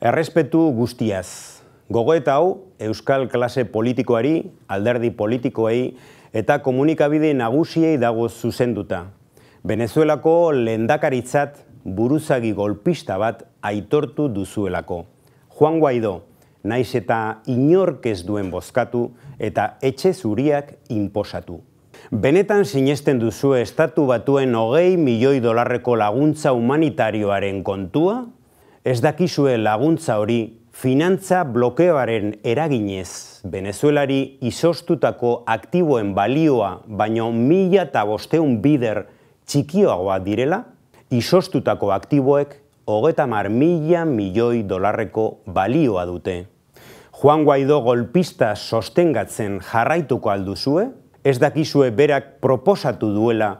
Errespetu guztiaz. Gogoeta hau, euskal klase politikoari, alderdi politikoei eta komunikabide nagusiei dago zuzenduta. Venezuelako lehendakaritzat buruzagi golpista bat aitortu duzuelako. Juan Guaido, naiz eta inork ez duen bozkatu eta etxe zuriak inposatu. Benetan sinesten duzu estatu batuen hogei milioi dolarreko laguntza humanitarioaren kontua, ez dakizue laguntza hori finantza blokeoaren eraginez Venezuelari izostutako aktiboen balioa baino mila eta bosteun bider txikioagoa direla, izostutako aktiboek hogeta mar milioi dolarreko balioa dute. Juan Guaido golpista sostengatzen jarraituko alduzue, ez dakizue berak proposatu duela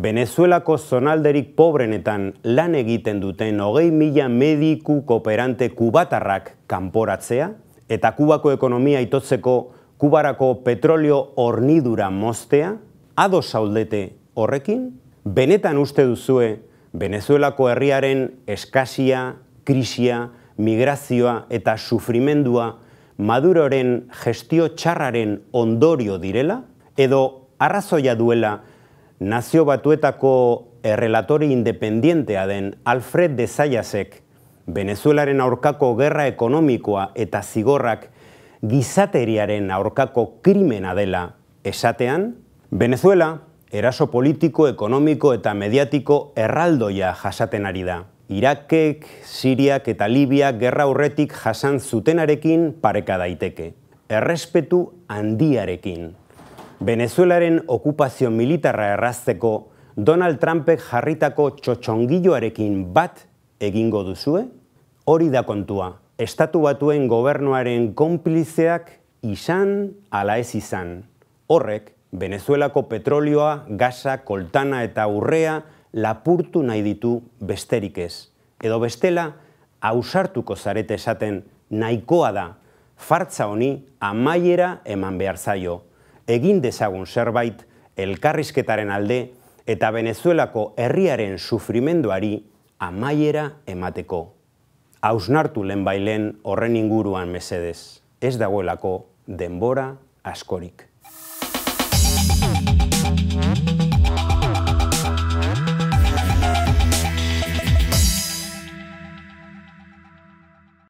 Venezuelako zonalderik pobrenetan lan egiten duten hogei mila mediku kooperante kubatarrak kanporatzea eta kubako ekonomia itotzeko kubarako petrolio hornidura mostea, ado zaudete horrekin, benetan uste duzue Venezuelako herriaren eskasia, krisia, migrazioa eta sufrimendua maduroren gestio txarraren ondorio direla, edo arrazoia duela nazio batuetako errelatori independientea den Alfred de Zayasek, Venezuelaren aurkako gerra ekonomikoa eta zigorrak gizateriaren aurkako krimena dela esatean, Venezuela eraso politiko, ekonomiko eta mediatiko erraldoia jasaten ari da. Irakek, Siriak eta Libiak gerra aurretik jasan zutenarekin pareka daiteke. Errespetu handiarekin. Venezuelaren okupazio militarra errazteko Donald Trumpek jarritako txotxongilloarekin bat egingo duzue? Hori da kontua, estatu batuen gobernuaren konplizeak izan ala ez izan. Horrek, Venezuelako petrolioa, gasa, koltana eta urrea lapurtu nahi ditu besterik ez. Edo bestela, ausartuko zarete esaten nahikoa da, fartza honi amaiera eman behar zaio egin dezagun zerbait elkarrizketaren alde eta Venezuelako herriaren sufrimenduari amaiera emateko. Hausnartu lehen bailen horren inguruan mesedez, ez dagoelako denbora askorik.